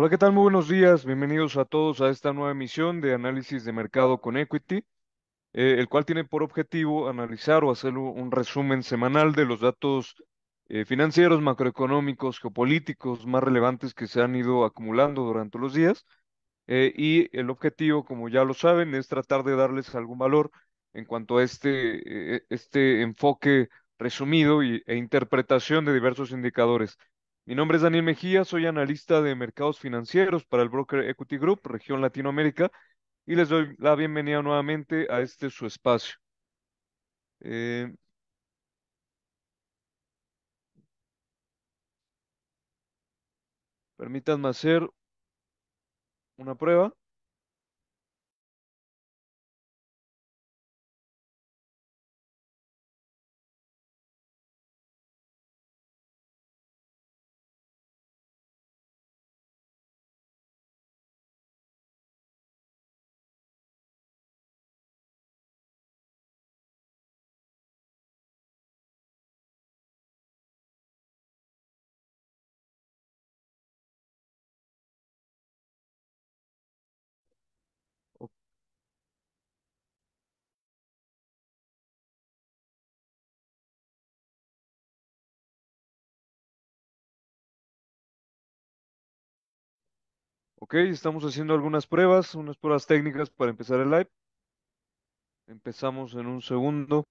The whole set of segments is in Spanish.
Hola, ¿qué tal? Muy buenos días. Bienvenidos a todos a esta nueva emisión de análisis de mercado con Equity, eh, el cual tiene por objetivo analizar o hacer un resumen semanal de los datos eh, financieros, macroeconómicos, geopolíticos más relevantes que se han ido acumulando durante los días. Eh, y el objetivo, como ya lo saben, es tratar de darles algún valor en cuanto a este, este enfoque resumido e interpretación de diversos indicadores. Mi nombre es Daniel Mejía, soy analista de mercados financieros para el Broker Equity Group, región Latinoamérica, y les doy la bienvenida nuevamente a este su espacio. Eh, permítanme hacer una prueba. Ok, estamos haciendo algunas pruebas, unas pruebas técnicas para empezar el live. Empezamos en un segundo.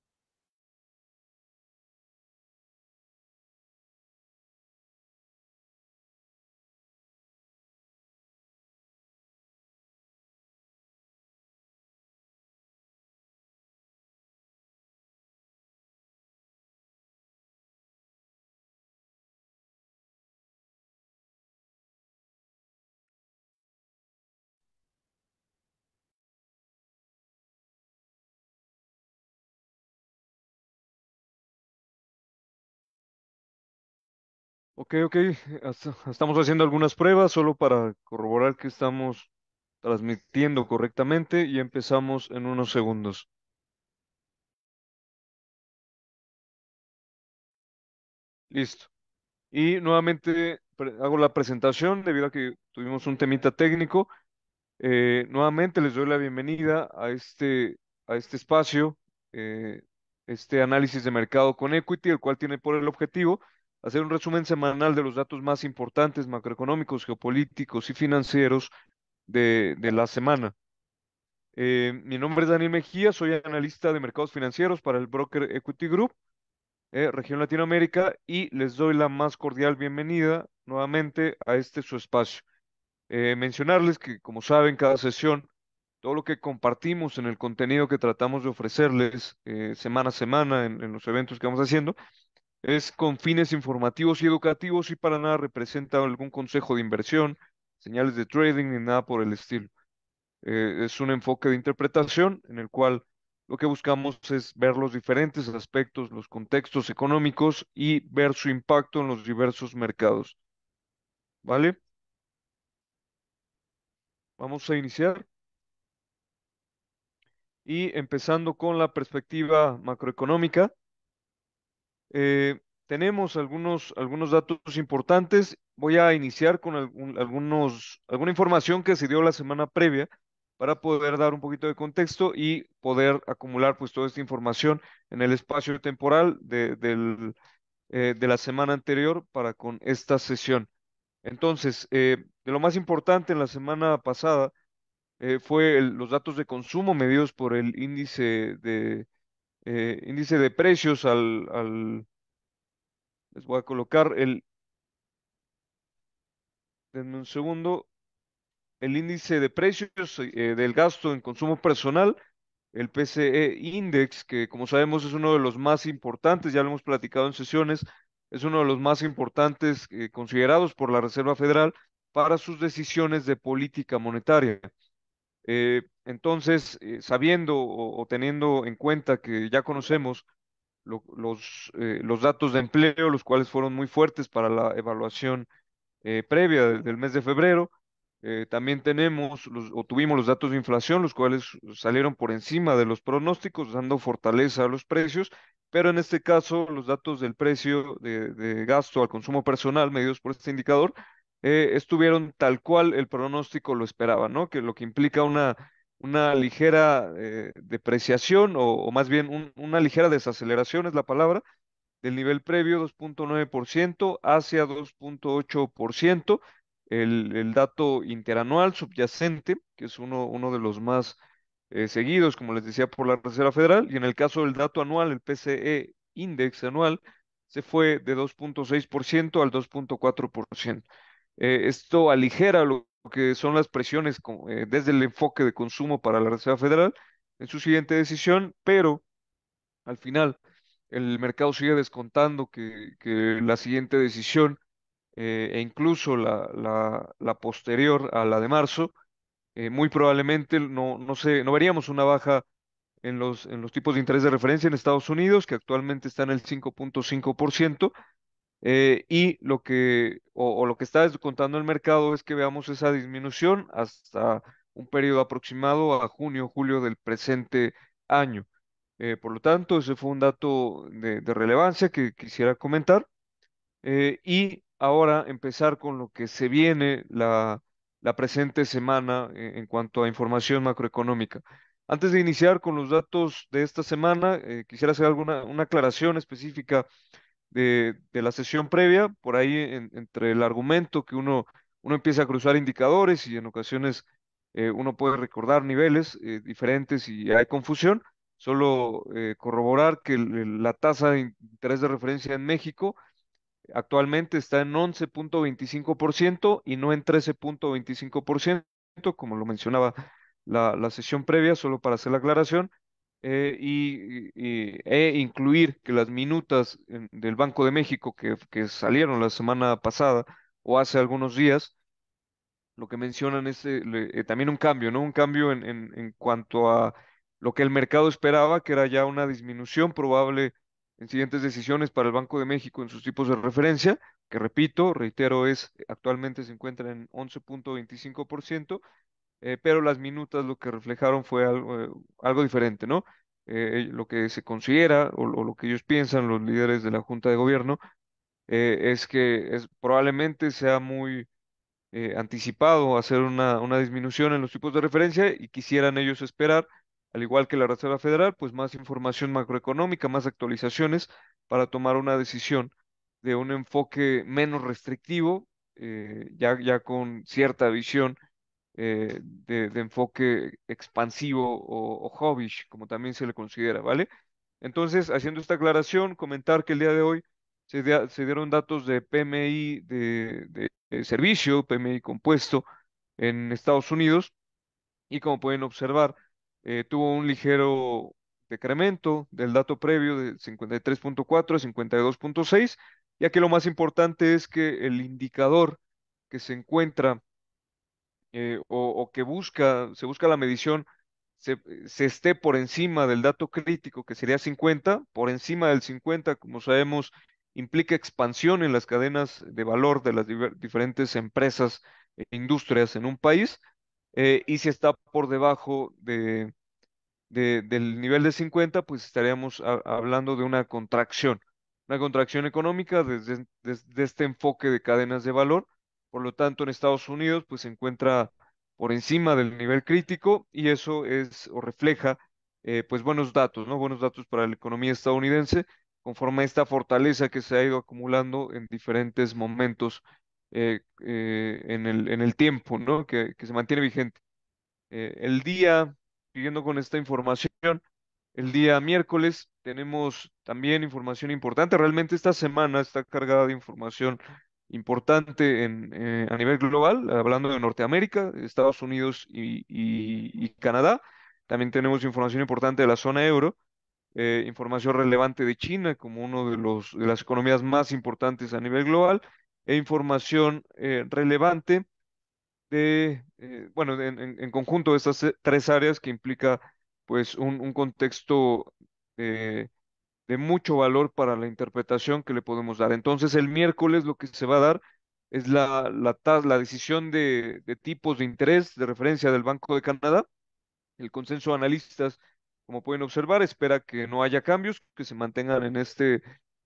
Ok, ok. Estamos haciendo algunas pruebas solo para corroborar que estamos transmitiendo correctamente y empezamos en unos segundos. Listo. Y nuevamente hago la presentación debido a que tuvimos un temita técnico. Eh, nuevamente les doy la bienvenida a este, a este espacio, eh, este análisis de mercado con equity, el cual tiene por el objetivo hacer un resumen semanal de los datos más importantes macroeconómicos, geopolíticos y financieros de, la semana. Eh, mi nombre es Daniel Mejía, soy analista de mercados financieros para el broker Equity Group, eh, región Latinoamérica, y les doy la más cordial bienvenida nuevamente a este su espacio. Eh, mencionarles que, como saben, cada sesión, todo lo que compartimos en el contenido que tratamos de ofrecerles semana a semana en los eventos que vamos haciendo, es con fines informativos y educativos y para nada representa algún consejo de inversión, señales de trading ni nada por el estilo. Eh, es un enfoque de interpretación en el cual lo que buscamos es ver los diferentes aspectos, los contextos económicos y ver su impacto en los diversos mercados. ¿Vale? Vamos a iniciar. Y empezando con la perspectiva macroeconómica, eh, tenemos algunos, algunos datos importantes. Voy a iniciar con algunos, alguna información que se dio la semana previa para poder dar un poquito de contexto y poder acumular pues toda esta información en el espacio temporal de, del, eh, de la semana anterior para con esta sesión. Entonces, eh, de lo más importante en la semana pasada fue los datos de consumo medidos por el índice de eh, índice de precios al, Les voy a colocar el... Denme un segundo. El índice de precios eh, del gasto en consumo personal, el PCE Index, que como sabemos es uno de los más importantes, ya lo hemos platicado en sesiones, es uno de los más importantes eh, considerados por la Reserva Federal para sus decisiones de política monetaria. Eh, entonces, eh, sabiendo o, teniendo en cuenta que ya conocemos los, eh, los, datos de empleo, los cuales fueron muy fuertes para la evaluación previa del, mes de febrero, también tenemos los, o tuvimos los datos de inflación, los cuales salieron por encima de los pronósticos, dando fortaleza a los precios, pero en este caso los datos del precio de, de gasto al consumo personal medidos por este indicador eh, estuvieron tal cual el pronóstico lo esperaba, ¿no? Que lo que implica una, una ligera eh, depreciación o, más bien una ligera desaceleración es la palabra, del nivel previo 2.9% hacia 2.8%, el, el, dato interanual subyacente, que es uno, uno de los más eh, seguidos, como les decía, por la Reserva Federal, y en el caso del dato anual, el PCE Index anual, se fue de 2.6% al 2.4%. Eh, esto aligera lo que son las presiones eh, desde el enfoque de consumo para la Reserva Federal en su siguiente decisión, pero al final el mercado sigue descontando que, que la siguiente decisión eh, e incluso la, la, la, posterior a la de marzo, muy probablemente no, no, sé, no veríamos una baja en los, en los tipos de interés de referencia en Estados Unidos, que actualmente está en el 5.5%, eh, y lo que, o, lo que está descontando el mercado es que veamos esa disminución hasta un periodo aproximado a junio, julio del presente año. Eh, por lo tanto, ese fue un dato de, relevancia que quisiera comentar. Eh, y ahora empezar con lo que se viene la, la presente semana en, en cuanto a información macroeconómica. Antes de iniciar con los datos de esta semana, quisiera hacer alguna una aclaración específica de, la sesión previa, por ahí entre el argumento que uno, uno empieza a cruzar indicadores y en ocasiones eh, uno puede recordar niveles eh, diferentes y hay confusión, solo eh, corroborar que la tasa de interés de referencia en México actualmente está en 11.25% y no en 13.25%, como lo mencionaba la, la sesión previa, solo para hacer la aclaración, eh, y, e incluir que las minutas del Banco de México que, que salieron la semana pasada o hace algunos días, lo que mencionan es eh, eh, también un cambio, ¿no? Un cambio en, en, en, cuanto a lo que el mercado esperaba, que era ya una disminución probable en siguientes decisiones para el Banco de México en sus tipos de referencia, que repito, reitero, es actualmente se encuentra en 11.25%, eh, pero las minutas lo que reflejaron fue algo, eh, algo diferente, ¿no? Eh, lo que se considera o, lo que ellos piensan, los líderes de la Junta de Gobierno, es que es, probablemente sea muy anticipado hacer una, una disminución en los tipos de referencia y quisieran ellos esperar, al igual que la Reserva Federal, pues más información macroeconómica, más actualizaciones para tomar una decisión de un enfoque menos restrictivo, ya, ya con cierta visión eh, de, enfoque expansivo o, hobbish, como también se le considera, ¿vale? Entonces, haciendo esta aclaración, comentar que el día de hoy se, dieron datos de PMI de, servicio, PMI compuesto en Estados Unidos, y como pueden observar, eh, tuvo un ligero decremento del dato previo de 53.4 a 52.6, ya que lo más importante es que el indicador que se encuentra eh, o, que busca, se busca la medición, eh, se, esté por encima del dato crítico, que sería 50, por encima del 50, como sabemos, implica expansión en las cadenas de valor de las diferentes empresas e industrias en un país, eh, y si está por debajo de, del nivel de 50, pues estaríamos hablando de una contracción, una contracción económica desde, desde este enfoque de cadenas de valor, por lo tanto, en Estados Unidos, pues se encuentra por encima del nivel crítico y eso es o refleja, eh, pues buenos datos, ¿no? Buenos datos para la economía estadounidense conforme a esta fortaleza que se ha ido acumulando en diferentes momentos eh, eh, en, el, en, el, tiempo, ¿no? Que, que se mantiene vigente. el día, siguiendo con esta información, el día miércoles tenemos también información importante. Realmente esta semana está cargada de información importante eh, a nivel global, hablando de Norteamérica, Estados Unidos y, Canadá. También tenemos información importante de la zona euro, eh, información relevante de China como una de, los, de las economías más importantes a nivel global e información eh, relevante de, bueno, en, conjunto de estas tres áreas que implica pues un, contexto de mucho valor para la interpretación que le podemos dar. Entonces el miércoles lo que se va a dar es la, la, la decisión de, tipos de interés de referencia del Banco de Canadá. El consenso de analistas, como pueden observar, espera que no haya cambios, que se mantengan en este,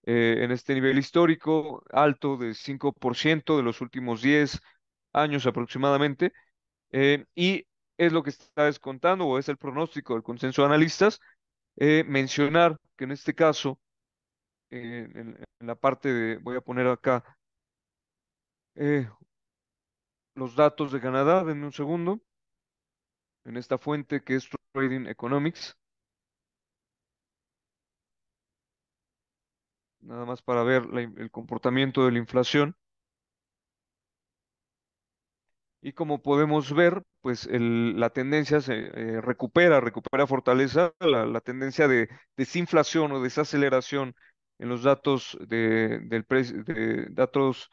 eh, en este nivel histórico alto de 5% de los últimos 10 años aproximadamente. Eh, y es lo que está descontando o es el pronóstico del consenso de analistas eh, mencionar que en este caso, eh, en, la parte de, voy a poner acá eh, los datos de Canadá, denme un segundo, en esta fuente que es Trading Economics. Nada más para ver el comportamiento de la inflación. Y como podemos ver, pues la tendencia se eh, recupera, recupera fortaleza, la, tendencia de desinflación o desaceleración en los datos de, del de datos,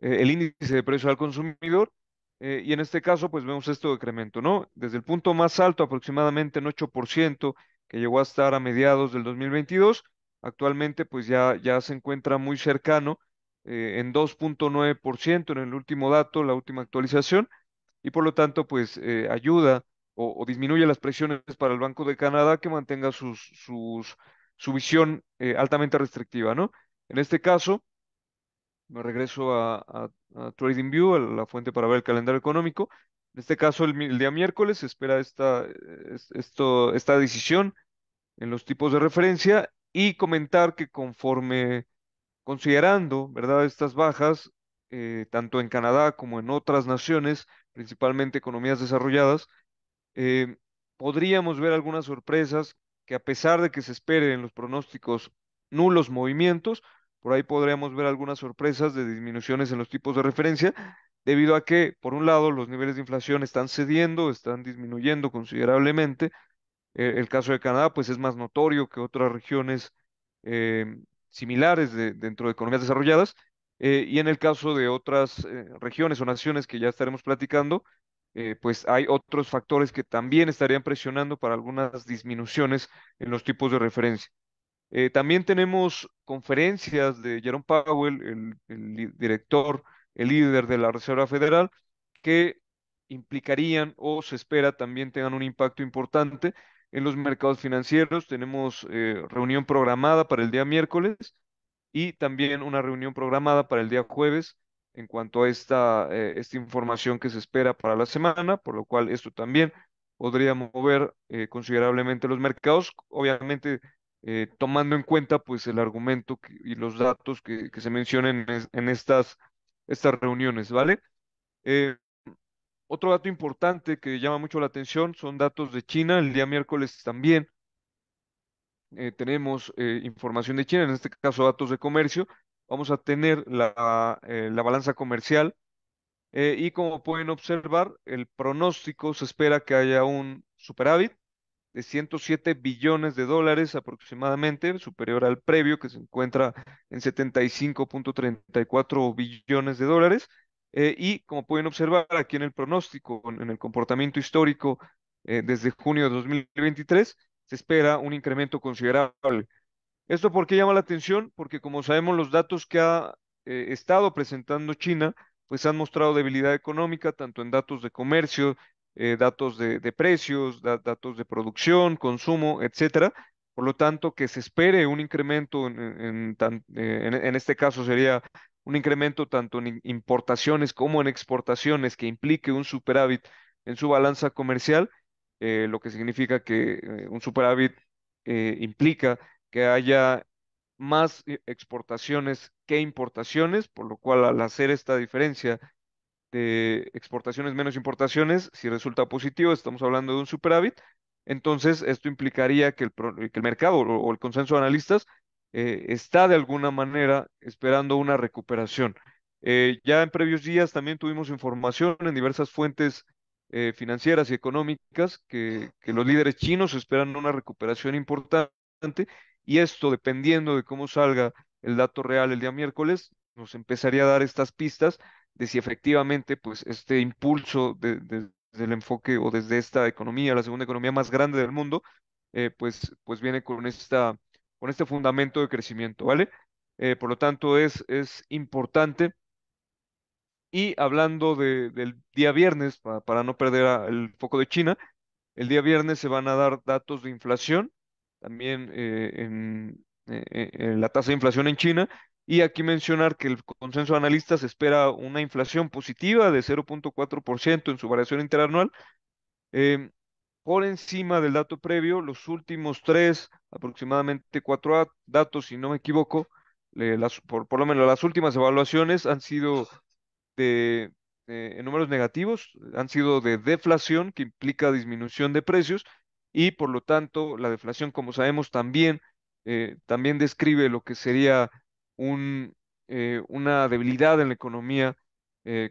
eh, el índice de precio al consumidor. Eh, y en este caso, pues vemos este decremento, ¿no? Desde el punto más alto, aproximadamente en 8%, que llegó a estar a mediados del 2022, actualmente pues ya, ya se encuentra muy cercano eh, en 2.9% en el último dato, la última actualización, y por lo tanto, pues eh, ayuda o, disminuye las presiones para el Banco de Canadá que mantenga sus, su visión eh, altamente restrictiva, ¿no? En este caso, me regreso a, TradingView, a la fuente para ver el calendario económico. En este caso, el, día miércoles se espera esta, esto, esta decisión en los tipos de referencia y comentar que conforme Considerando, ¿verdad?, estas bajas, eh, tanto en Canadá como en otras naciones, principalmente economías desarrolladas, eh, podríamos ver algunas sorpresas que a pesar de que se esperen en los pronósticos nulos movimientos, por ahí podríamos ver algunas sorpresas de disminuciones en los tipos de referencia, debido a que, por un lado, los niveles de inflación están cediendo, están disminuyendo considerablemente. Eh, el caso de Canadá, pues es más notorio que otras regiones similares dentro de economías desarrolladas, eh, y en el caso de otras eh, regiones o naciones que ya estaremos platicando, eh, pues hay otros factores que también estarían presionando para algunas disminuciones en los tipos de referencia. también tenemos conferencias de Jerome Powell, el, el director, el líder de la Reserva Federal, que implicarían o se espera también tengan un impacto importante en los mercados financieros tenemos eh, reunión programada para el día miércoles y también una reunión programada para el día jueves en cuanto a esta, eh, esta información que se espera para la semana, por lo cual esto también podría mover eh, considerablemente los mercados, obviamente tomando en cuenta pues el argumento y los datos que, se mencionen en, estas, estas reuniones, ¿vale? Otro dato importante que llama mucho la atención son datos de China. El día miércoles también eh, tenemos eh, información de China, en este caso datos de comercio. Vamos a tener la, eh, la balanza comercial y como pueden observar, el pronóstico se espera que haya un superávit de 107 billones de dólares aproximadamente, superior al previo que se encuentra en 75.34 billones de dólares. Eh, y como pueden observar aquí en el pronóstico, en, el comportamiento histórico, eh, desde junio de 2023 se espera un incremento considerable. ¿Esto por qué llama la atención? Porque como sabemos los datos que ha eh, estado presentando China, pues han mostrado debilidad económica, tanto en datos de comercio, datos de, precios, datos de producción, consumo, etcétera. Por lo tanto, que se espere un incremento, en este caso sería un incremento tanto en importaciones como en exportaciones que implique un superávit en su balanza comercial, eh, lo que significa que eh, un superávit eh, implica que haya más exportaciones que importaciones, por lo cual al hacer esta diferencia de exportaciones menos importaciones, si resulta positivo, estamos hablando de un superávit, entonces esto implicaría que el, que el mercado o el consenso de analistas eh, está de alguna manera esperando una recuperación. Eh, ya en previos días también tuvimos información en diversas fuentes eh, financieras y económicas que, los líderes chinos esperan una recuperación importante y esto dependiendo de cómo salga el dato real el día miércoles nos empezaría a dar estas pistas de si efectivamente pues este impulso desde el enfoque o desde esta economía, la segunda economía más grande del mundo, pues, pues viene con esta con este fundamento de crecimiento, ¿vale? Eh, por lo tanto, es, es importante. Y hablando del día viernes, para, no perder el foco de China, el día viernes se van a dar datos de inflación, también eh, eh, en, la tasa de inflación en China, y aquí mencionar que el consenso de analistas espera una inflación positiva de 0.4% en su variación interanual. Em, por encima del dato previo, los últimos tres, aproximadamente cuatro datos, si no me equivoco, las, por, lo menos las últimas evaluaciones han sido de, eh, números negativos, han sido de deflación, que implica disminución de precios, y por lo tanto la deflación, como sabemos, también, eh, también describe lo que sería eh, una debilidad en la economía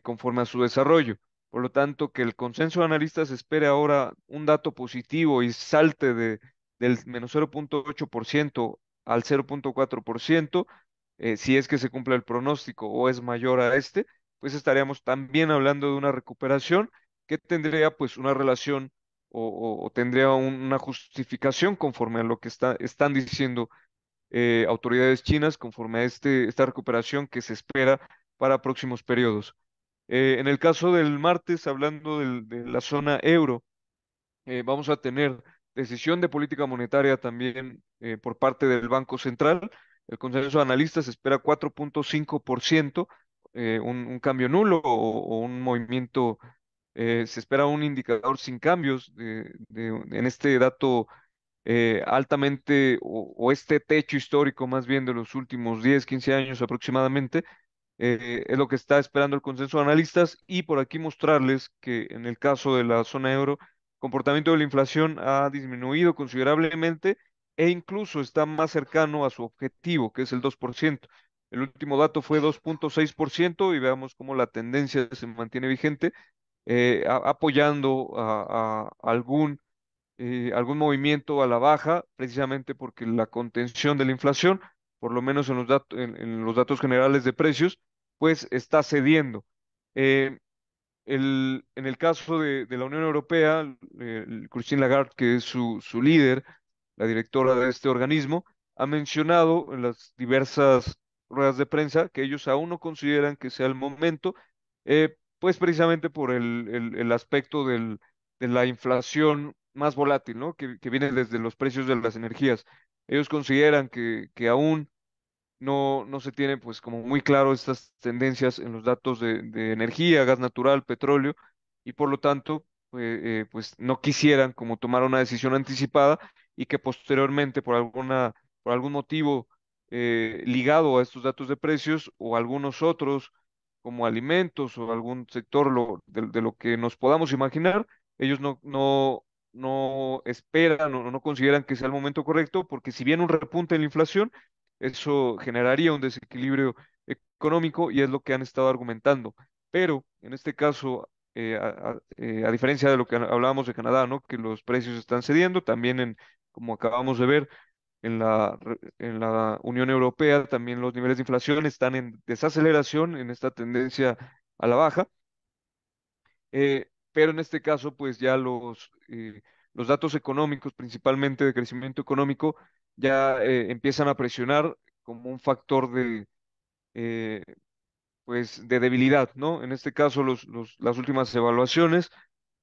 conforme a su desarrollo. Por lo tanto, que el consenso de analistas espere ahora un dato positivo y salte de, del menos 0.8% al 0.4%, eh, si es que se cumple el pronóstico o es mayor a este, pues estaríamos también hablando de una recuperación que tendría pues una relación o, tendría una justificación conforme a lo que están diciendo eh, autoridades chinas, conforme a este, esta recuperación que se espera para próximos periodos. Eh, en el caso del martes, hablando del, de la zona euro, eh, vamos a tener decisión de política monetaria también eh, por parte del Banco Central. El consenso de analistas espera 4.5%, un, un, cambio nulo o, un movimiento, se espera un indicador sin cambios en este dato altamente o, o, este techo histórico más bien de los últimos 10, 15 años aproximadamente, eh, es lo que está esperando el consenso de analistas y por aquí mostrarles que en el caso de la zona euro, el comportamiento de la inflación ha disminuido considerablemente e incluso está más cercano a su objetivo, que es el 2%. El último dato fue 2.6% y veamos cómo la tendencia se mantiene vigente, eh, apoyando a, algún, eh, algún movimiento a la baja, precisamente porque la contención de la inflación, por lo menos en los, datos en los datos generales de precios, pues está cediendo. Eh, en el caso de, la Unión Europea, eh, Christine Lagarde, que es su, líder, la directora de este organismo, ha mencionado en las diversas ruedas de prensa que ellos aún no consideran que sea el momento, eh, pues precisamente por el, aspecto de la inflación más volátil, ¿no? Que, viene desde los precios de las energías. Ellos consideran que aún no, no se tienen pues como muy claro estas tendencias en los datos de, energía, gas natural, petróleo, y por lo tanto eh, eh, pues no quisieran como tomar una decisión anticipada y que posteriormente por alguna por algún motivo eh, ligado a estos datos de precios o algunos otros como alimentos o algún sector lo, de, lo que nos podamos imaginar, ellos no, no, no esperan o no consideran que sea el momento correcto porque si bien un repunte en la inflación, eso generaría un desequilibrio económico y es lo que han estado argumentando. Pero en este caso, eh, eh, a, diferencia de lo que hablábamos de Canadá, ¿no? que los precios están cediendo, también en, como acabamos de ver, en la, en la Unión Europea también los niveles de inflación están en desaceleración, en esta tendencia a la baja. Eh, pero en este caso, pues ya los, los datos económicos, principalmente de crecimiento económico, ya eh, empiezan a presionar como un factor de, eh, pues, de debilidad, ¿no? En este caso, las últimas evaluaciones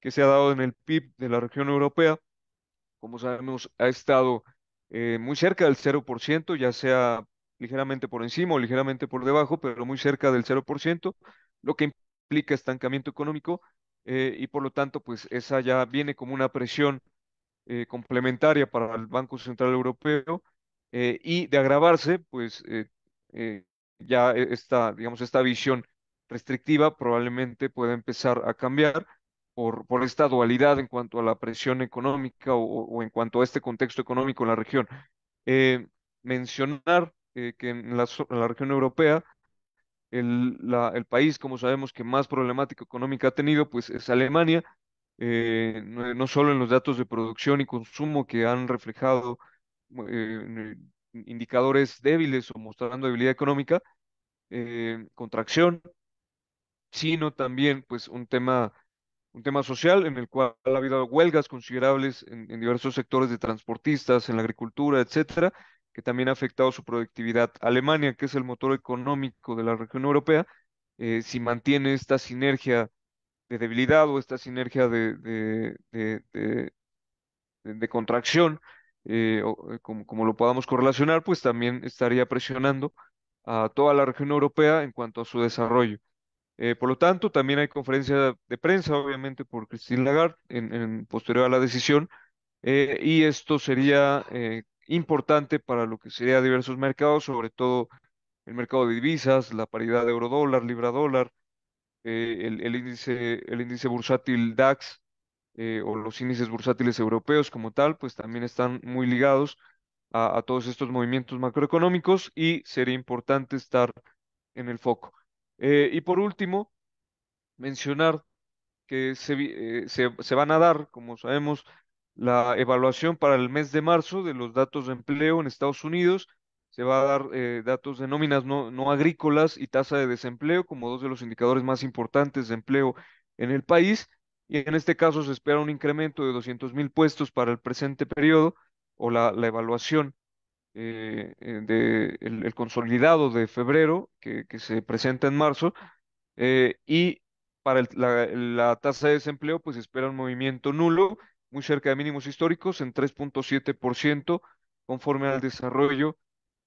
que se ha dado en el PIB de la región europea, como sabemos, ha estado eh, muy cerca del 0%, ya sea ligeramente por encima o ligeramente por debajo, pero muy cerca del 0%, lo que implica estancamiento económico y por lo tanto, pues esa ya viene como una presión eh, complementaria para el Banco Central Europeo eh, y de agravarse, pues eh, ya e, esta, digamos, esta visión restrictiva probablemente pueda empezar a cambiar por, por esta dualidad en cuanto a la presión económica o, en cuanto a este contexto económico en la región. mencionar que en la, región europea el, el, país, como sabemos, que más problemática económica ha tenido, pues es Alemania, eh, no solo en los datos de producción y consumo que han reflejado eh, indicadores débiles o mostrando debilidad económica, eh, contracción, sino también pues un tema, un tema social en el cual ha habido huelgas considerables en, diversos sectores de transportistas, en la agricultura, etcétera, que también ha afectado su productividad. Alemania, que es el motor económico de la región europea, si mantiene esta sinergia de debilidad o esta sinergia de, de, contracción, eh, eh, como, lo podamos correlacionar, pues también estaría presionando a toda la región europea en cuanto a su desarrollo. Eh, por lo tanto, también hay conferencia de prensa, obviamente, por Christine Lagarde en, posterior a la decisión, y esto sería importante para lo que sería diversos mercados, sobre todo el mercado de divisas, la paridad de euro-dólar, libra-dólar, eh, el, índice, el índice bursátil DAX eh, o los índices bursátiles europeos como tal, pues también están muy ligados a, todos estos movimientos macroeconómicos y sería importante estar en el foco. Eh, y por último, mencionar que se, se van a dar, como sabemos, la evaluación para el mes de marzo de los datos de empleo en Estados Unidos se va a dar eh, datos de nóminas no, no agrícolas y tasa de desempleo como dos de los indicadores más importantes de empleo en el país. Y en este caso se espera un incremento de 200.000 mil puestos para el presente periodo o la, evaluación eh, eh de el, consolidado de febrero que, se presenta en marzo. Eh, y para la, tasa de desempleo, pues se espera un movimiento nulo, muy cerca de mínimos históricos, en 3.7%, conforme al desarrollo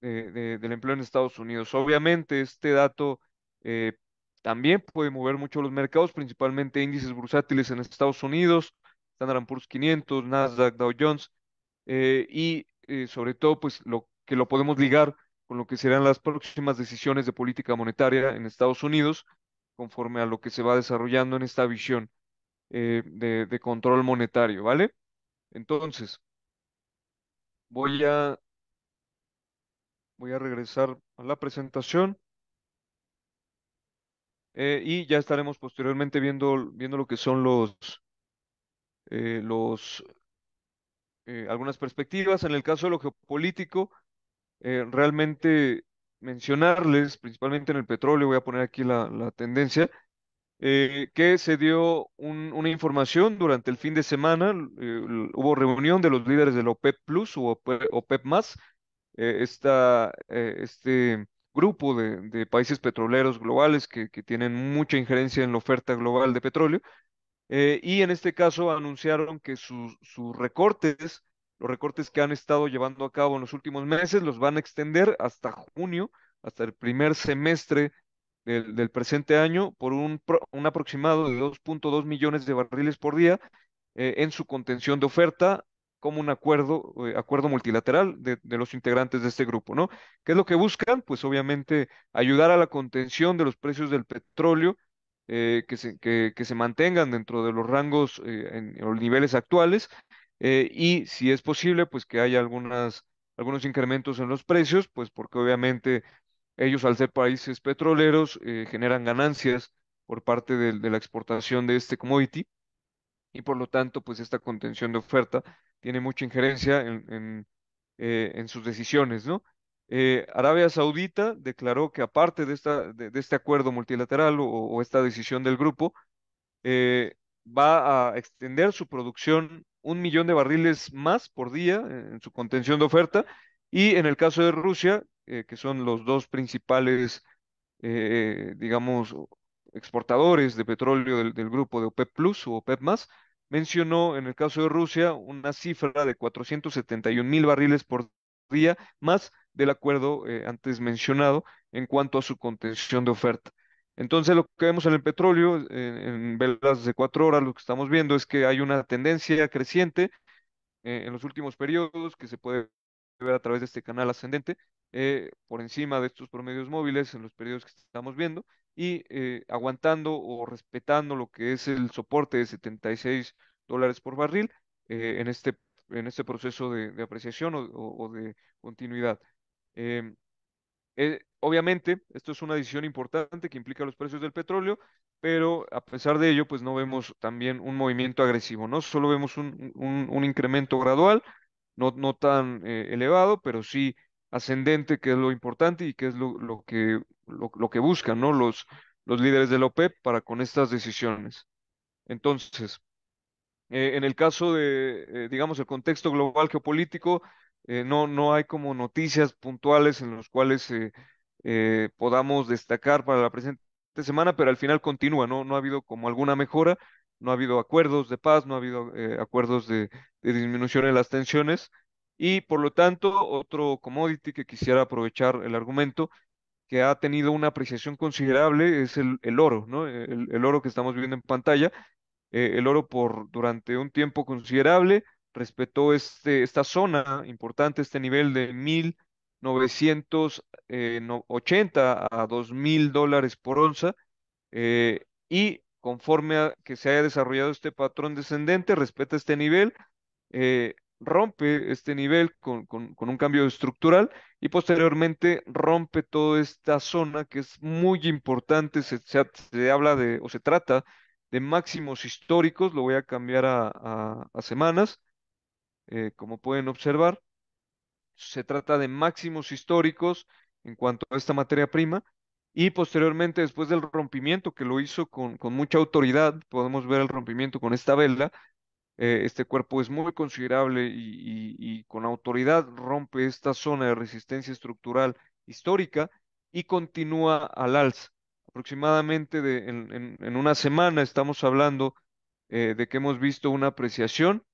del empleo en Estados Unidos. Obviamente, este dato eh, también puede mover mucho los mercados, principalmente índices bursátiles en Estados Unidos, Standard Poor's 500, Nasdaq, Dow Jones, eh, y eh, sobre todo, pues lo que lo podemos ligar con lo que serán las próximas decisiones de política monetaria en Estados Unidos, conforme a lo que se va desarrollando en esta visión de, control monetario, ¿vale? Entonces, voy a Voy a regresar a la presentación. Eh, y ya estaremos posteriormente viendo, viendo lo que son los, eh, los eh, algunas perspectivas. En el caso de lo geopolítico, realmente mencionarles, principalmente en el petróleo, voy a poner aquí la, tendencia, que se dio una información durante el fin de semana, hubo reunión de los líderes del OPEP Plus o OPEP, OPEP más, eh, esta, eh, este grupo de, países petroleros globales que, tienen mucha injerencia en la oferta global de petróleo. Eh, y en este caso anunciaron que sus, recortes, los recortes que han estado llevando a cabo en los últimos meses, los van a extender hasta junio, hasta el primer semestre del, presente año, por un, aproximado de 2.2 millones de barriles por día en su contención de oferta como un acuerdo, eh, acuerdo multilateral de, los integrantes de este grupo, ¿no? ¿Qué es lo que buscan? Pues obviamente ayudar a la contención de los precios del petróleo, eh, que, se, que, se mantengan dentro de los rangos, eh, o niveles actuales, y si es posible, pues que haya algunas, algunos incrementos en los precios, pues porque obviamente ellos al ser países petroleros generan ganancias por parte de la exportación de este commodity y por lo tanto, pues esta contención de oferta tiene mucha injerencia en, en, eh, sus decisiones, ¿no? Eh, Arabia Saudita declaró que aparte de, esta, de, este acuerdo multilateral o, esta decisión del grupo, eh, va a extender su producción un millón de barriles más por día en, su contención de oferta y en el caso de Rusia, que son los dos principales, digamos, exportadores de petróleo del, del grupo de OPEP Plus o OPEP más, mencionó en el caso de Rusia una cifra de 471 mil barriles por día, más del acuerdo eh, antes mencionado en cuanto a su contención de oferta. Entonces, lo que vemos en el petróleo, eh, en, velas de cuatro horas, lo que estamos viendo es que hay una tendencia creciente eh, en los últimos periodos que se puede ver a través de este canal ascendente, por encima de estos promedios móviles en los periodos que estamos viendo, y eh, aguantando o respetando lo que es el soporte de 76 dólares por barril eh, en, este, en este proceso de, apreciación o, de continuidad. Em, eh, obviamente, esto es una decisión importante que implica los precios del petróleo, pero a pesar de ello, pues no vemos también un movimiento agresivo, ¿no? Solo vemos un, incremento gradual, no, no tan elevado, pero sí ascendente, que es lo importante y que es lo, lo que lo, que buscan ¿no? los, los líderes de la OPEP e para con estas decisiones. Entonces, eh, en el caso de, eh, digamos, el contexto global geopolítico, eh, no, no hay como noticias puntuales en las cuales podamos destacar para la presente semana, pero al final continúa, ¿no? No ha habido como alguna mejora, no ha habido acuerdos de paz, no ha habido acuerdos de, de disminución en las tensiones. Y por lo tanto, otro commodity que quisiera aprovechar el argumento que ha tenido una apreciación considerable es el, oro, ¿no? El, oro que estamos viendo en pantalla. Eh, el oro por durante un tiempo considerable respetó este, esta zona importante, este nivel de 1980 eh, a 2000 dólares por onza. Eh, y conforme que se haya desarrollado este patrón descendente, respeta este nivel rompe este nivel con, un cambio estructural y posteriormente rompe toda esta zona que es muy importante, se, habla de o se trata de máximos históricos, lo voy a cambiar a, semanas, eh, como pueden observar, se trata de máximos históricos en cuanto a esta materia prima y posteriormente después del rompimiento que lo hizo con, con mucha autoridad, podemos ver el rompimiento con esta vela, eh, este cuerpo es muy considerable y, con autoridad rompe esta zona de resistencia estructural histórica y continúa al alza. Aproximadamente en, una semana estamos hablando eh, de que hemos visto una apreciación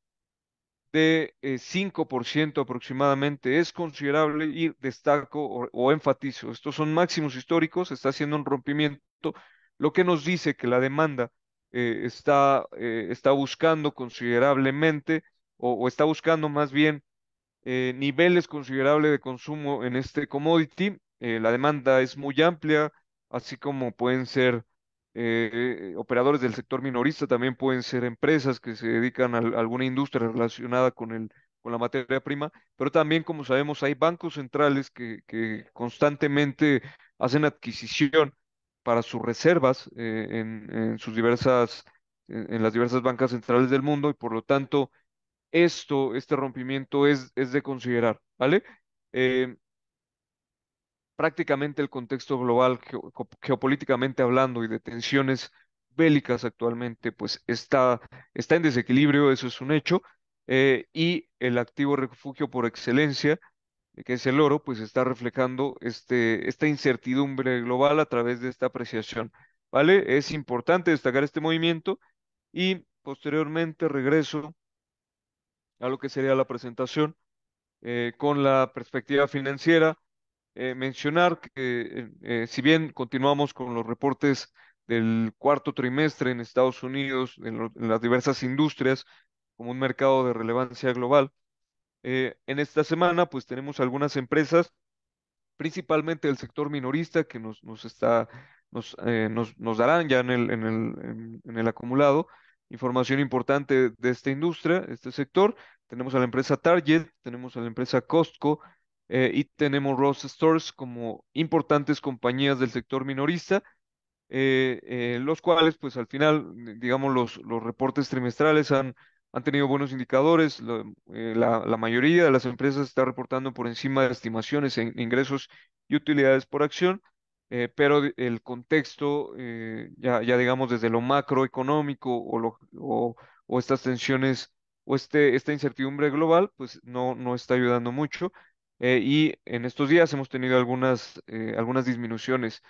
de 5% eh, aproximadamente. Es considerable y destaco o, o, enfatizo, estos son máximos históricos, está haciendo un rompimiento, lo que nos dice que la demanda eh, está, eh, está, buscando considerablemente o, está buscando más bien eh, niveles considerables de consumo en este commodity. la demanda es muy amplia, así como pueden ser operadores del sector minorista, también pueden ser empresas que se dedican a, alguna industria relacionada con, el, con la materia prima, pero también, como sabemos, hay bancos centrales que constantemente hacen adquisición para sus reservas eh, en, sus diversas, en, las diversas bancas centrales del mundo y por lo tanto esto, este rompimiento es, es de considerar, ¿vale? Eh, prácticamente el contexto global, geopolíticamente hablando y de tensiones bélicas actualmente, pues está, está en desequilibrio, eso es un hecho, eh, y el activo refugio por excelencia eh, que es el oro, pues está reflejando este, esta incertidumbre global a través de esta apreciación. ¿Vale? Es importante destacar este movimiento y posteriormente regreso a lo que sería la presentación eh, con la perspectiva financiera. Eh, mencionar que si bien continuamos con los reportes del cuarto trimestre en Estados Unidos, en las diversas industrias, como un mercado de relevancia global, eh, en esta semana, pues tenemos algunas empresas, principalmente el sector minorista, que nos, nos, está, nos, eh, nos, darán ya en el, en, el, el acumulado información importante de esta industria, este sector. Tenemos a la empresa Target, tenemos a la empresa Costco eh, y tenemos Ross Stores como importantes compañías del sector minorista. los cuales, pues al final, digamos, los, los reportes trimestrales han, han tenido buenos indicadores, eh, la, mayoría de las empresas está reportando por encima de estimaciones en ingresos y utilidades por acción, eh, pero el contexto, eh, ya, digamos desde lo macroeconómico o, o, estas tensiones o este, esta incertidumbre global, pues no, no está ayudando mucho. y en estos días hemos tenido algunas, algunas disminuciones,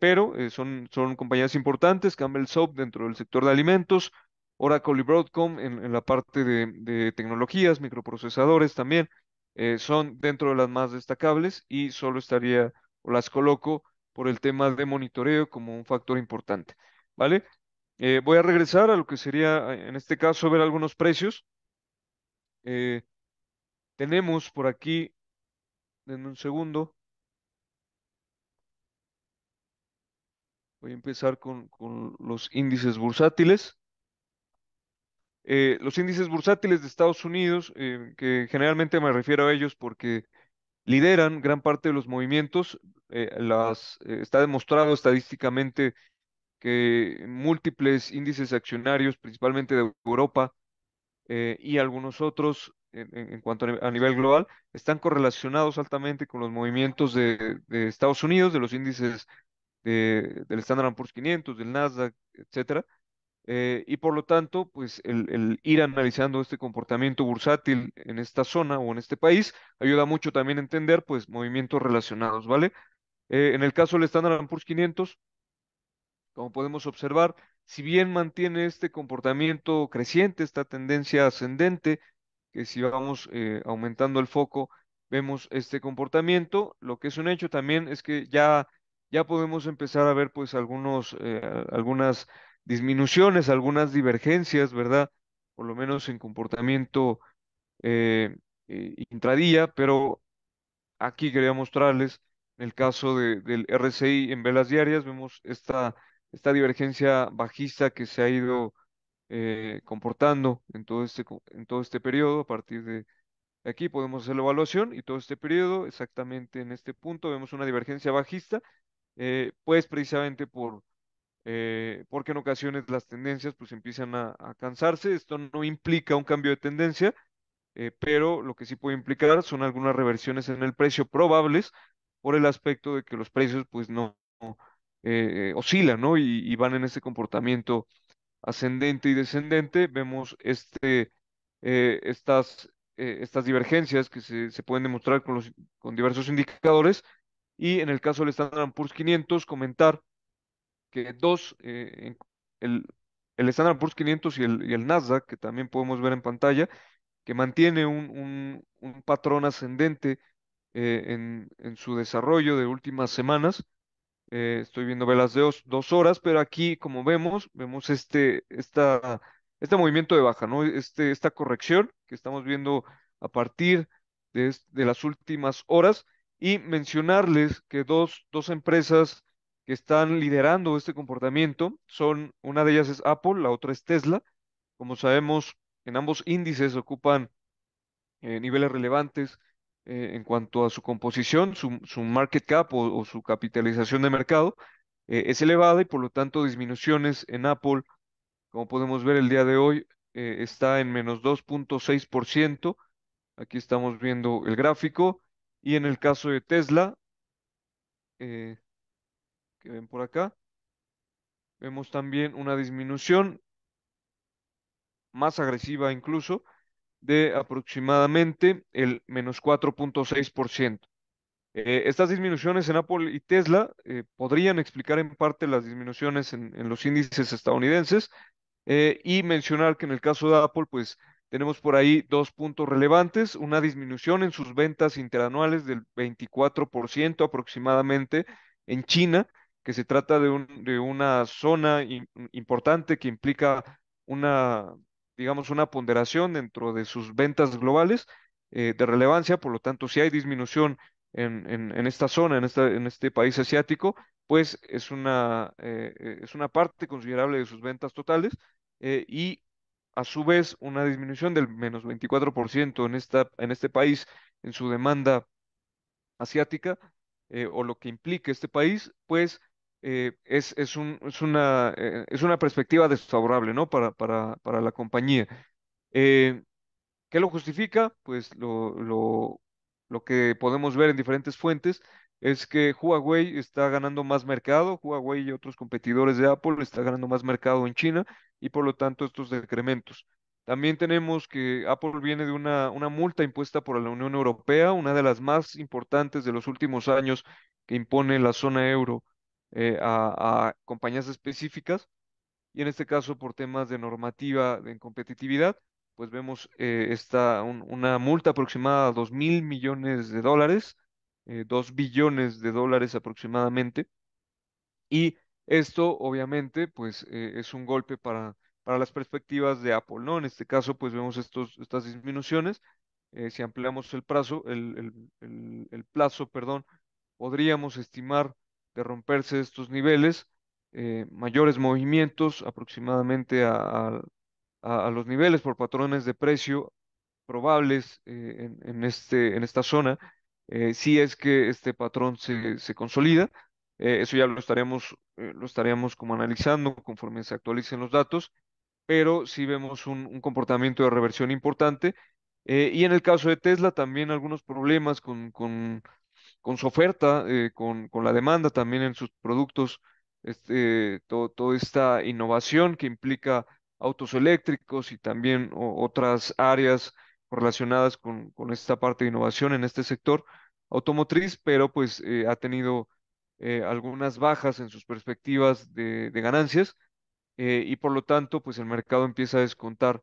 pero son, son compañías importantes, Campbell Soap dentro del sector de alimentos, Oracle y Broadcom en, la parte de, tecnologías, microprocesadores también, eh, son dentro de las más destacables y solo estaría, o las coloco por el tema de monitoreo como un factor importante, ¿vale? Eh, voy a regresar a lo que sería, eh, en este caso, ver algunos precios. tenemos por aquí, en un segundo, voy a empezar con, con los índices bursátiles. Eh, los índices bursátiles de Estados Unidos, eh, que generalmente me refiero a ellos porque lideran gran parte de los movimientos, eh, las, está demostrado estadísticamente que múltiples índices accionarios, principalmente de Europa y algunos otros, en, cuanto a, nivel global, están correlacionados altamente con los movimientos de, Estados Unidos, de los índices de, del Standard Poor's 500, del Nasdaq, etcétera, eh, y por lo tanto, pues el, ir analizando este comportamiento bursátil en esta zona o en este país ayuda mucho también a entender pues movimientos relacionados, ¿vale? Eh, en el caso del Standard Poor's 500, como podemos observar, si bien mantiene este comportamiento creciente, esta tendencia ascendente, que si vamos eh, aumentando el foco, vemos este comportamiento, lo que es un hecho también es que ya, ya podemos empezar a ver pues algunos, algunas disminuciones, algunas divergencias, ¿verdad? Por lo menos en comportamiento eh, eh, intradía, pero aquí quería mostrarles en el caso del RCI en velas diarias, vemos esta, esta divergencia bajista que se ha ido eh, comportando en todo, este, en todo este periodo a partir de aquí podemos hacer la evaluación y todo este periodo, exactamente en este punto, vemos una divergencia bajista, pues precisamente por eh, porque en ocasiones las tendencias pues empiezan a, cansarse. Esto no implica un cambio de tendencia, eh, pero lo que sí puede implicar son algunas reversiones en el precio probables por el aspecto de que los precios pues no, eh, oscilan, ¿no? Y, van en este comportamiento ascendente y descendente. Vemos este, estas, estas divergencias que se, pueden demostrar con, los, con diversos indicadores. Y en el caso del Standard Poor's 500, comentar que dos, eh, el, el Standard Poor's 500 y el, el, Nasdaq, que también podemos ver en pantalla, que mantiene un, un, patrón ascendente eh, en, en, su desarrollo de últimas semanas. Eh, estoy viendo velas de dos, dos, horas, pero aquí, como vemos, vemos este, esta, este movimiento de baja, ¿no? Este, esta corrección que estamos viendo a partir de, de las últimas horas y mencionarles que dos, dos empresas que están liderando este comportamiento son, una de ellas es Apple, la otra es Tesla. Como sabemos, en ambos índices ocupan eh, niveles relevantes eh, en cuanto a su composición, su, market cap o, su capitalización de mercado eh, es elevada y por lo tanto disminuciones en Apple, como podemos ver el día de hoy, está en menos 2.6%. Aquí estamos viendo el gráfico. Y en el caso de Tesla, ven por acá. Vemos también una disminución más agresiva incluso de aproximadamente el menos 4.6%. Eh, estas disminuciones en Apple y Tesla eh, podrían explicar en parte las disminuciones en, los índices estadounidenses eh, y mencionar que en el caso de Apple, pues tenemos por ahí dos puntos relevantes, una disminución en sus ventas interanuales del 24% aproximadamente en China, que se trata de, una zona importante que implica una, digamos, una ponderación dentro de sus ventas globales eh, de relevancia, por lo tanto, si hay disminución en, esta zona, en, esta, en este país asiático, pues es una, eh, eh, es una parte considerable de sus ventas totales y a su vez una disminución del menos 24% en, esta, en este país en su demanda asiática o lo que implica este país, pues eh, es, es, un, una, eh, es una perspectiva desfavorable ¿no? para, para, para la compañía. Eh, ¿Qué lo justifica? Pues lo, lo, lo que podemos ver en diferentes fuentes es que Huawei está ganando más mercado, Huawei y otros competidores de Apple están ganando más mercado en China y por lo tanto estos decrementos. También tenemos que Apple viene de una, una multa impuesta por la Unión Europea, una de las más importantes de los últimos años que impone la zona euro eh, a, compañías específicas y en este caso por temas de normativa de competitividad, pues vemos eh, esta, una multa aproximada a 2 mil millones de dólares, eh, 2 billones de dólares aproximadamente. Y esto obviamente pues eh, es un golpe para, para las perspectivas de Apple, ¿no? En este caso pues vemos estos, estas disminuciones. si ampliamos el plazo, el plazo, perdón, podríamos estimar de romperse estos niveles, eh, mayores movimientos aproximadamente a, los niveles por patrones de precio probables eh, este, en, esta zona, eh, si es que este patrón se, consolida. eso ya lo estaremos, lo estaríamos como analizando conforme se actualicen los datos, pero sí vemos un, comportamiento de reversión importante. y en el caso de Tesla también algunos problemas con con su oferta, eh, con, la demanda también en sus productos, este, toda esta innovación que implica autos eléctricos y también otras áreas relacionadas con, esta parte de innovación en este sector automotriz, pero pues eh, ha tenido eh, algunas bajas en sus perspectivas de, ganancias y por lo tanto pues el mercado empieza a descontar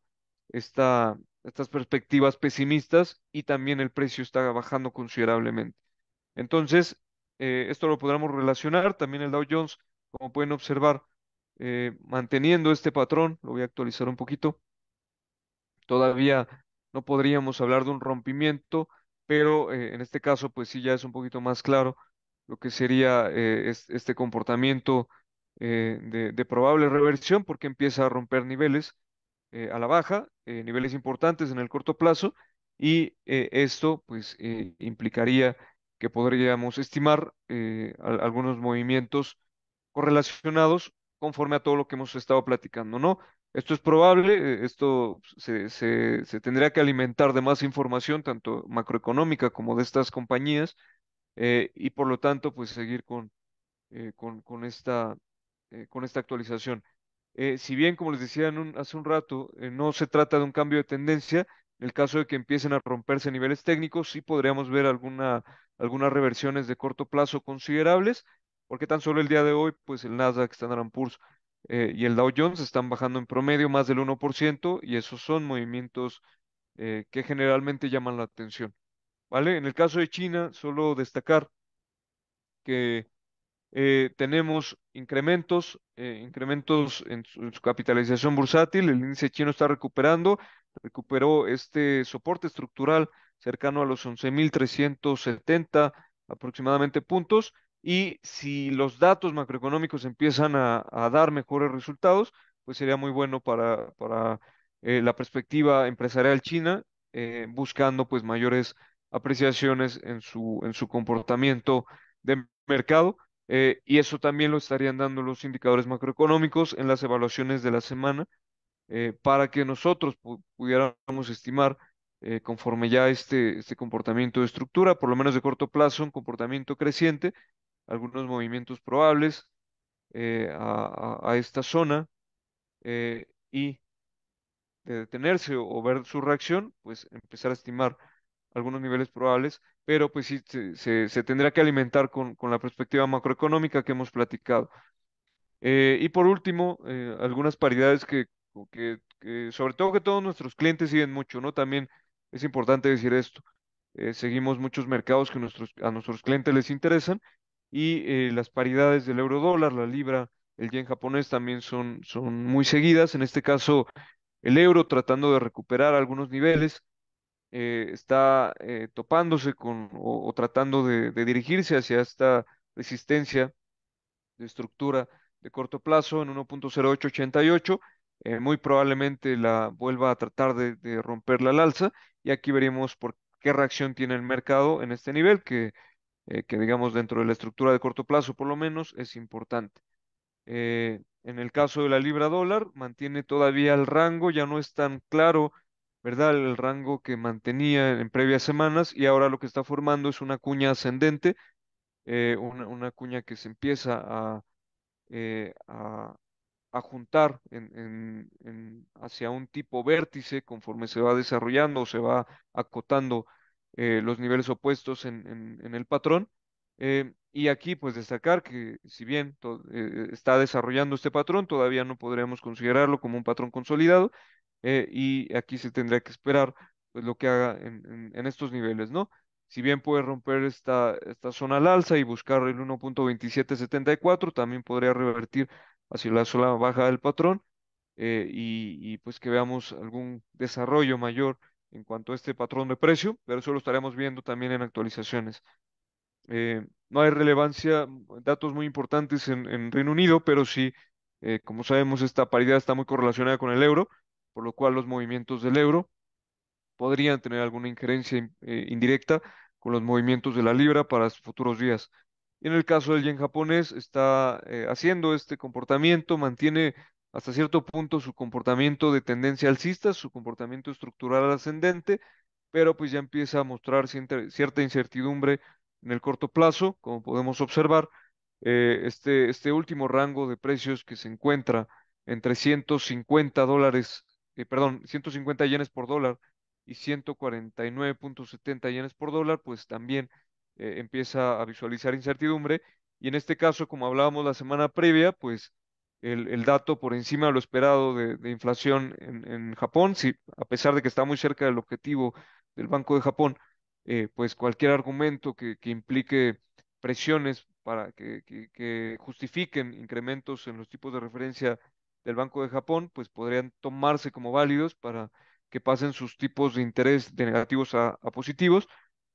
esta, estas perspectivas pesimistas y también el precio está bajando considerablemente. Entonces, eh, esto lo podremos relacionar. También el Dow Jones, como pueden observar, eh, manteniendo este patrón, lo voy a actualizar un poquito. Todavía no podríamos hablar de un rompimiento, pero eh, en este caso, pues sí, ya es un poquito más claro lo que sería este comportamiento de, de, probable reversión, porque empieza a romper niveles a la baja, niveles importantes en el corto plazo, y esto, pues, implicaría que podríamos estimar eh, algunos movimientos correlacionados conforme a todo lo que hemos estado platicando, ¿no? Esto es probable, eh, esto se, tendría que alimentar de más información, tanto macroeconómica como de estas compañías, eh, y por lo tanto, pues seguir con, con, con, esta, con esta actualización. si bien, como les decía hace un rato, no se trata de un cambio de tendencia, en el caso de que empiecen a romperse niveles técnicos, sí podríamos ver alguna, algunas reversiones de corto plazo considerables, porque tan solo el día de hoy, pues el Nasdaq, Standard Poor's eh, y el Dow Jones están bajando en promedio más del 1% y esos son movimientos eh, que generalmente llaman la atención. ¿Vale? En el caso de China, solo destacar que eh, tenemos incrementos, eh, incrementos en su, capitalización bursátil, el índice chino está recuperando, recuperó este soporte estructural cercano a los 11.370 aproximadamente puntos y si los datos macroeconómicos empiezan a, dar mejores resultados, pues sería muy bueno para, para eh, la perspectiva empresarial china, buscando pues mayores apreciaciones en su, en su comportamiento de mercado eh, y eso también lo estarían dando los indicadores macroeconómicos en las evaluaciones de la semana eh, para que nosotros pudiéramos estimar eh, conforme ya este, este comportamiento de estructura, por lo menos de corto plazo, un comportamiento creciente, algunos movimientos probables a, esta zona y detenerse o ver su reacción, pues empezar a estimar algunos niveles probables, pero pues sí se, se, tendrá que alimentar con, la perspectiva macroeconómica que hemos platicado. Eh, y por último, eh, algunas paridades que, que, sobre todo que todos nuestros clientes siguen mucho, ¿no? También es importante decir esto. Eh, seguimos muchos mercados que nuestros, a nuestros clientes les interesan y las paridades del euro dólar, la libra, el yen japonés también son, son muy seguidas. En este caso, el euro tratando de recuperar algunos niveles, eh, está eh, topándose con o, tratando de, dirigirse hacia esta resistencia de estructura de corto plazo en 1.0888, eh, muy probablemente la vuelva a tratar de, romper la alza y aquí veremos por qué reacción tiene el mercado en este nivel que, que digamos dentro de la estructura de corto plazo por lo menos es importante. en el caso de la libra dólar, mantiene todavía el rango, ya no es tan claro el rango que mantenía en previas semanas y ahora lo que está formando es una cuña ascendente, eh, una, cuña que se empieza a, eh, a, juntar hacia un tipo vértice conforme se va desarrollando o se va acotando eh, los niveles opuestos en, en el patrón. y aquí pues destacar que si bien está desarrollando este patrón, todavía no podríamos considerarlo como un patrón consolidado, eh, y aquí se tendría que esperar pues, lo que haga en, estos niveles, ¿no? Si bien puede romper esta, esta zona al alza y buscar el 1.2774, también podría revertir hacia la zona baja del patrón eh, y, pues que veamos algún desarrollo mayor en cuanto a este patrón de precio, pero eso lo estaremos viendo también en actualizaciones. Eh, no hay relevancia, datos muy importantes en, Reino Unido, pero sí, como sabemos, esta paridad está muy correlacionada con el euro por lo cual los movimientos del euro podrían tener alguna injerencia eh, indirecta con los movimientos de la libra para futuros días. en el caso del yen japonés, está eh, haciendo este comportamiento, mantiene hasta cierto punto su comportamiento de tendencia alcista, su comportamiento estructural ascendente, pero pues ya empieza a mostrar cierta incertidumbre en el corto plazo, como podemos observar, eh, este, este último rango de precios que se encuentra en 350 dólares eh, perdón, 150 yenes por dólar y 149.70 yenes por dólar, pues también eh, empieza a visualizar incertidumbre. Y en este caso, como hablábamos la semana previa, pues el, dato por encima de lo esperado de, inflación en, Japón, a pesar de que está muy cerca del objetivo del Banco de Japón, eh, pues cualquier argumento que, implique presiones para que, justifiquen incrementos en los tipos de referencia del Banco de Japón, pues podrían tomarse como válidos para que pasen sus tipos de interés de negativos a, positivos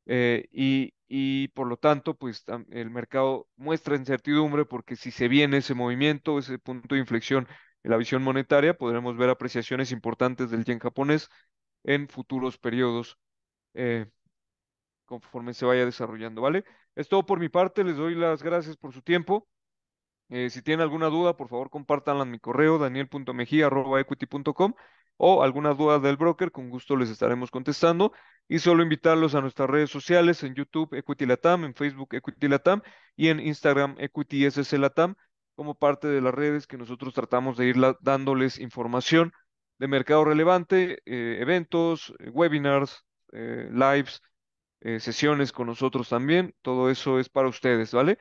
eh, y, por lo tanto, pues el mercado muestra incertidumbre porque si se viene ese movimiento, ese punto de inflexión en la visión monetaria, podremos ver apreciaciones importantes del yen japonés en futuros periodos eh, conforme se vaya desarrollando, ¿vale? Es todo por mi parte, les doy las gracias por su tiempo. Eh, si tienen alguna duda, por favor, compártanla en mi correo daniel.mejía.equity.com o alguna duda del broker, con gusto les estaremos contestando. Y solo invitarlos a nuestras redes sociales en YouTube Equity Latam, en Facebook Equity Latam y en Instagram Equity SC Latam, como parte de las redes que nosotros tratamos de ir dándoles información de mercado relevante, eh, eventos, eh, webinars, lives, sesiones con nosotros también. Todo eso es para ustedes, ¿vale?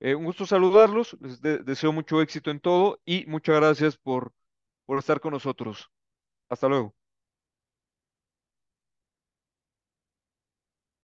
Eh, un gusto saludarlos, les deseo mucho éxito en todo y muchas gracias por, por estar con nosotros. Hasta luego.